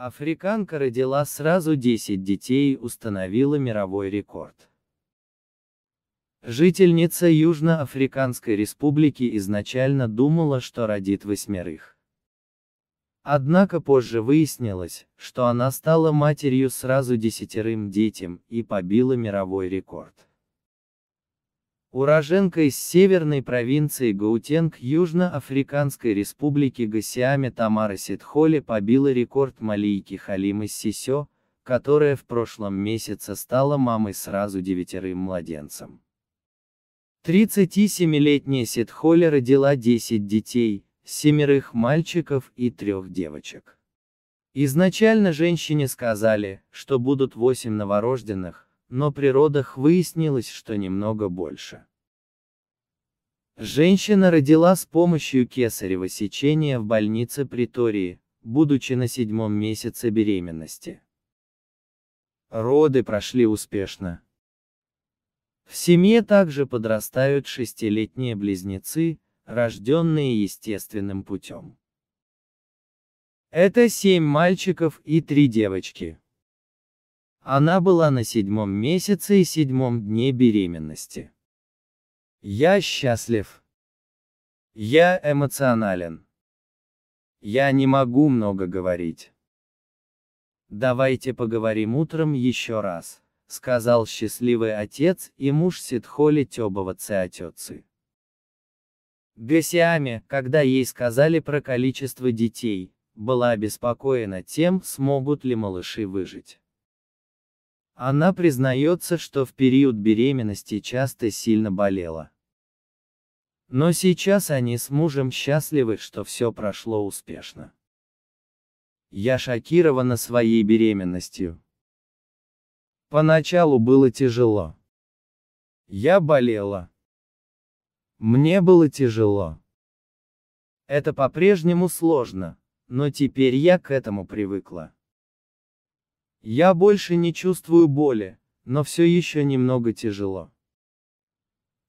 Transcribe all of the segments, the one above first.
Африканка родила сразу 10 детей и установила мировой рекорд. Жительница Южноафриканской республики изначально думала, что родит восьмерых. Однако позже выяснилось, что она стала матерью сразу десятерым детям и побила мировой рекорд. Уроженка из северной провинции Гаутенг Южноафриканской республики Гасиаме Тамара Ситхоле побила рекорд малийки Халимы Сисё, которая в прошлом месяце стала мамой сразу девятерым младенцем. 37-летняя Ситхоле родила 10 детей, семерых мальчиков и трех девочек. Изначально женщине сказали, что будут 8 новорожденных, но при родах выяснилось, что немного больше. Женщина родила с помощью кесарево сечения в больнице Притории, будучи на седьмом месяце беременности. Роды прошли успешно. В семье также подрастают шестилетние близнецы, рожденные естественным путем. Это семь мальчиков и три девочки. Она была на седьмом месяце и седьмом дне беременности. Я счастлив. Я эмоционален. Я не могу много говорить. Давайте поговорим утром еще раз, сказал счастливый отец и муж Ситхоли Тебова Циотецы. Гасиами, когда ей сказали про количество детей, была обеспокоена тем, смогут ли малыши выжить. Она признается, что в период беременности часто сильно болела. Но сейчас они с мужем счастливы, что все прошло успешно. Я шокирована своей беременностью. Поначалу было тяжело. Я болела. Мне было тяжело. Это по-прежнему сложно, но теперь я к этому привыкла. Я больше не чувствую боли, но все еще немного тяжело.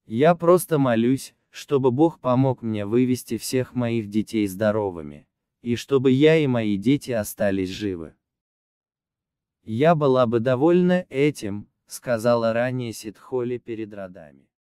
Я просто молюсь, чтобы Бог помог мне вывести всех моих детей здоровыми, и чтобы я и мои дети остались живы. Я была бы довольна этим, сказала ранее Сидхоли перед родами.